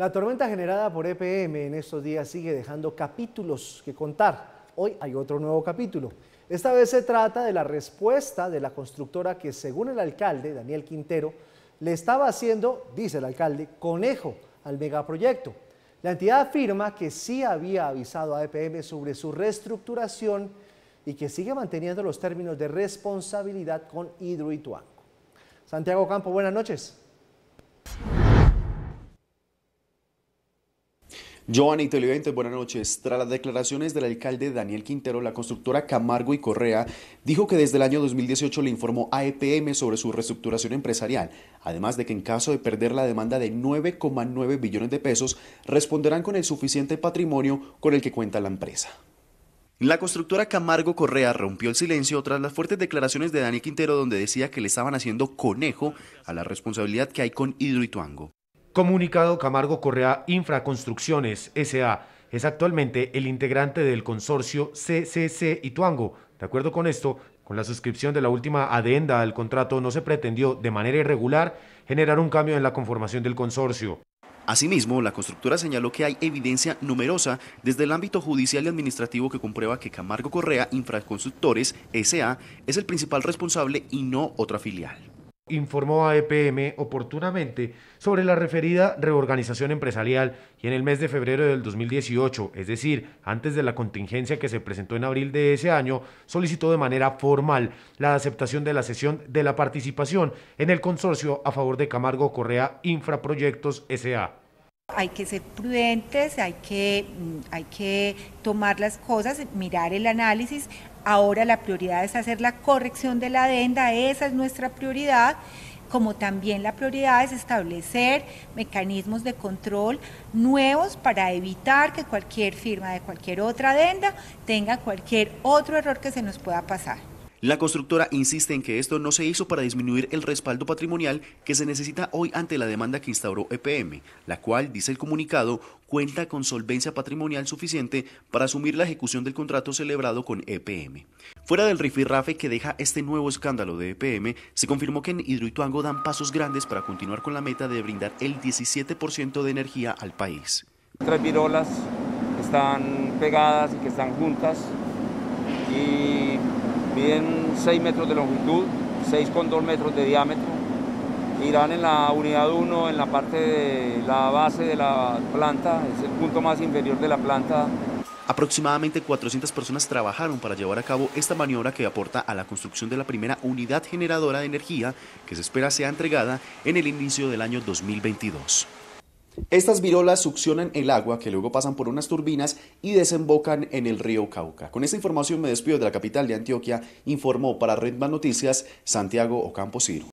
La tormenta generada por EPM en estos días sigue dejando capítulos que contar. Hoy hay otro nuevo capítulo. Esta vez se trata de la respuesta de la constructora que, según el alcalde, Daniel Quintero, le estaba haciendo, dice el alcalde, conejo al megaproyecto. La entidad afirma que sí había avisado a EPM sobre su reestructuración y que sigue manteniendo los términos de responsabilidad con Hidroituango. Santiago Campo, buenas noches. Giovanni Intelivente, buenas noches. Tras las declaraciones del alcalde Daniel Quintero, la constructora Camargo y Correa dijo que desde el año 2018 le informó a EPM sobre su reestructuración empresarial, además de que en caso de perder la demanda de 9,9 billones de pesos, responderán con el suficiente patrimonio con el que cuenta la empresa. La constructora Camargo Correa rompió el silencio tras las fuertes declaraciones de Daniel Quintero donde decía que le estaban haciendo conejo a la responsabilidad que hay con Hidroituango. Comunicado Camargo Correa Infraconstrucciones SA es actualmente el integrante del consorcio CCC Ituango. De acuerdo con esto, con la suscripción de la última adenda al contrato no se pretendió de manera irregular generar un cambio en la conformación del consorcio. Asimismo, la constructora señaló que hay evidencia numerosa desde el ámbito judicial y administrativo que comprueba que Camargo Correa Infraconstructores SA es el principal responsable y no otra filial informó a EPM oportunamente sobre la referida reorganización empresarial y en el mes de febrero del 2018, es decir, antes de la contingencia que se presentó en abril de ese año, solicitó de manera formal la aceptación de la sesión de la participación en el consorcio a favor de Camargo Correa Infraproyectos SA. Hay que ser prudentes, hay que, mm, hay que tomar las cosas, mirar el análisis. Ahora la prioridad es hacer la corrección de la adenda, esa es nuestra prioridad como también la prioridad es establecer mecanismos de control nuevos para evitar que cualquier firma de cualquier otra adenda tenga cualquier otro error que se nos pueda pasar. La constructora insiste en que esto no se hizo para disminuir el respaldo patrimonial que se necesita hoy ante la demanda que instauró EPM, la cual, dice el comunicado, cuenta con solvencia patrimonial suficiente para asumir la ejecución del contrato celebrado con EPM. Fuera del rifirrafe que deja este nuevo escándalo de EPM, se confirmó que en Hidroituango dan pasos grandes para continuar con la meta de brindar el 17% de energía al país. Tres virolas que están pegadas y que están juntas y miden 6 metros de longitud, 6,2 metros de diámetro, irán en la unidad 1, en la parte de la base de la planta, es el punto más inferior de la planta. Aproximadamente 400 personas trabajaron para llevar a cabo esta maniobra que aporta a la construcción de la primera unidad generadora de energía que se espera sea entregada en el inicio del año 2022. Estas virolas succionan el agua que luego pasan por unas turbinas y desembocan en el río Cauca. Con esta información me despido de la capital de Antioquia, informó para Redman Noticias Santiago Ocampo Ciro.